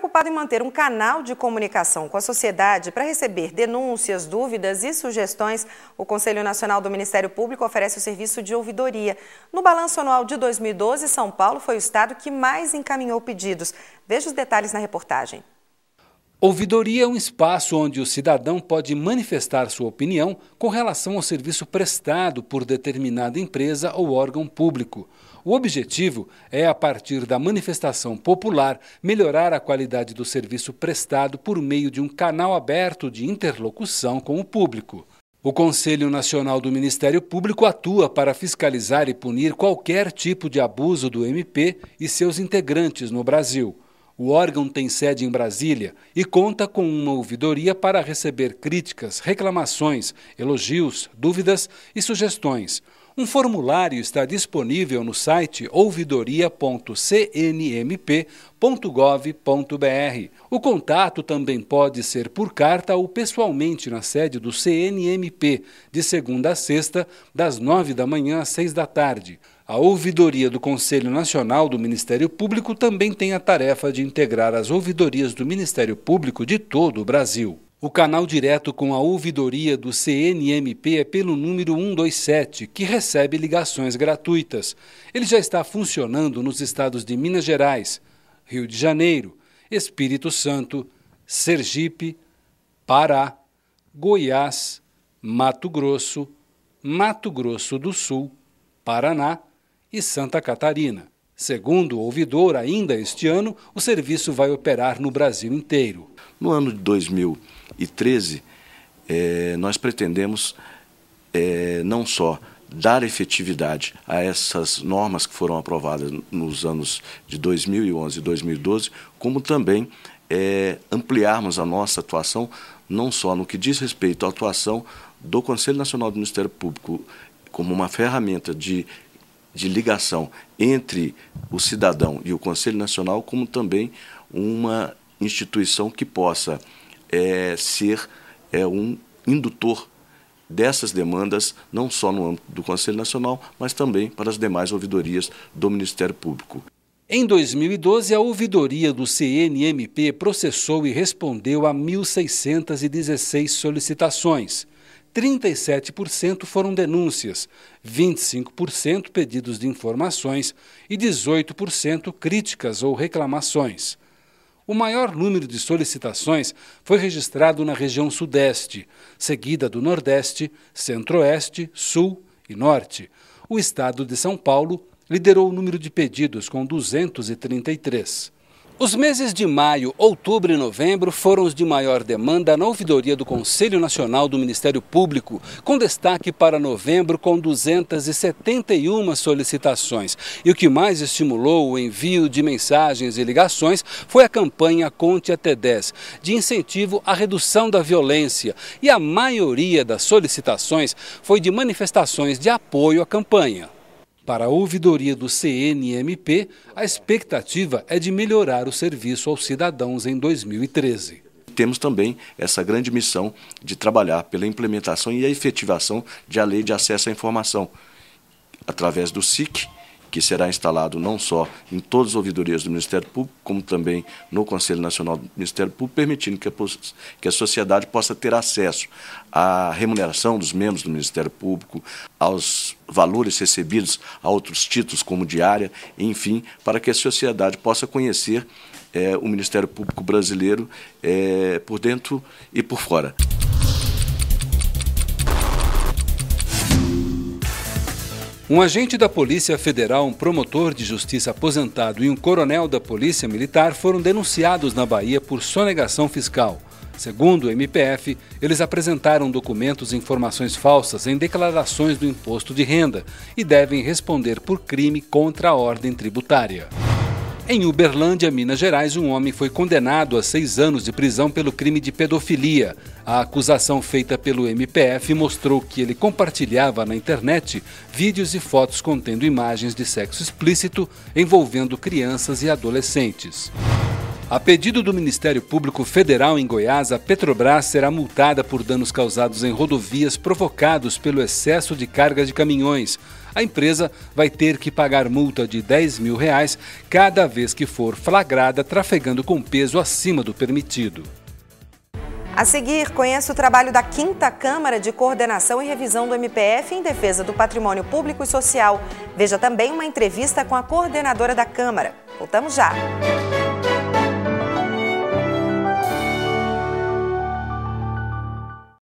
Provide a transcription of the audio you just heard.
preocupado em manter um canal de comunicação com a sociedade para receber denúncias, dúvidas e sugestões, o Conselho Nacional do Ministério Público oferece o serviço de ouvidoria. No balanço anual de 2012, São Paulo foi o estado que mais encaminhou pedidos. Veja os detalhes na reportagem. Ouvidoria é um espaço onde o cidadão pode manifestar sua opinião com relação ao serviço prestado por determinada empresa ou órgão público. O objetivo é, a partir da manifestação popular, melhorar a qualidade do serviço prestado por meio de um canal aberto de interlocução com o público. O Conselho Nacional do Ministério Público atua para fiscalizar e punir qualquer tipo de abuso do MP e seus integrantes no Brasil. O órgão tem sede em Brasília e conta com uma ouvidoria para receber críticas, reclamações, elogios, dúvidas e sugestões. Um formulário está disponível no site ouvidoria.cnmp.gov.br. O contato também pode ser por carta ou pessoalmente na sede do CNMP, de segunda a sexta, das nove da manhã às seis da tarde. A ouvidoria do Conselho Nacional do Ministério Público também tem a tarefa de integrar as ouvidorias do Ministério Público de todo o Brasil. O canal direto com a ouvidoria do CNMP é pelo número 127, que recebe ligações gratuitas. Ele já está funcionando nos estados de Minas Gerais, Rio de Janeiro, Espírito Santo, Sergipe, Pará, Goiás, Mato Grosso, Mato Grosso do Sul, Paraná e Santa Catarina. Segundo o ouvidor, ainda este ano, o serviço vai operar no Brasil inteiro. No ano de 2013, eh, nós pretendemos eh, não só dar efetividade a essas normas que foram aprovadas nos anos de 2011 e 2012, como também é, ampliarmos a nossa atuação, não só no que diz respeito à atuação do Conselho Nacional do Ministério Público, como uma ferramenta de de ligação entre o cidadão e o Conselho Nacional, como também uma instituição que possa é, ser é, um indutor dessas demandas, não só no âmbito do Conselho Nacional, mas também para as demais ouvidorias do Ministério Público. Em 2012, a ouvidoria do CNMP processou e respondeu a 1.616 solicitações. 37% foram denúncias, 25% pedidos de informações e 18% críticas ou reclamações. O maior número de solicitações foi registrado na região Sudeste, seguida do Nordeste, Centro-Oeste, Sul e Norte. O estado de São Paulo liderou o número de pedidos com 233. Os meses de maio, outubro e novembro foram os de maior demanda na ouvidoria do Conselho Nacional do Ministério Público, com destaque para novembro com 271 solicitações. E o que mais estimulou o envio de mensagens e ligações foi a campanha Conte até 10, de incentivo à redução da violência, e a maioria das solicitações foi de manifestações de apoio à campanha. Para a ouvidoria do CNMP, a expectativa é de melhorar o serviço aos cidadãos em 2013 temos também essa grande missão de trabalhar pela implementação e a efetivação da lei de acesso à informação através do SIC que será instalado não só em todas as ouvidorias do Ministério Público, como também no Conselho Nacional do Ministério Público, permitindo que a, que a sociedade possa ter acesso à remuneração dos membros do Ministério Público, aos valores recebidos a outros títulos, como diária, enfim, para que a sociedade possa conhecer é, o Ministério Público brasileiro é, por dentro e por fora. Um agente da Polícia Federal, um promotor de justiça aposentado e um coronel da Polícia Militar foram denunciados na Bahia por sonegação fiscal. Segundo o MPF, eles apresentaram documentos e informações falsas em declarações do imposto de renda e devem responder por crime contra a ordem tributária. Em Uberlândia, Minas Gerais, um homem foi condenado a seis anos de prisão pelo crime de pedofilia. A acusação feita pelo MPF mostrou que ele compartilhava na internet vídeos e fotos contendo imagens de sexo explícito envolvendo crianças e adolescentes. A pedido do Ministério Público Federal em Goiás, a Petrobras será multada por danos causados em rodovias provocados pelo excesso de carga de caminhões a empresa vai ter que pagar multa de 10 mil reais cada vez que for flagrada trafegando com peso acima do permitido. A seguir, conheça o trabalho da 5 Câmara de Coordenação e Revisão do MPF em defesa do patrimônio público e social. Veja também uma entrevista com a coordenadora da Câmara. Voltamos já!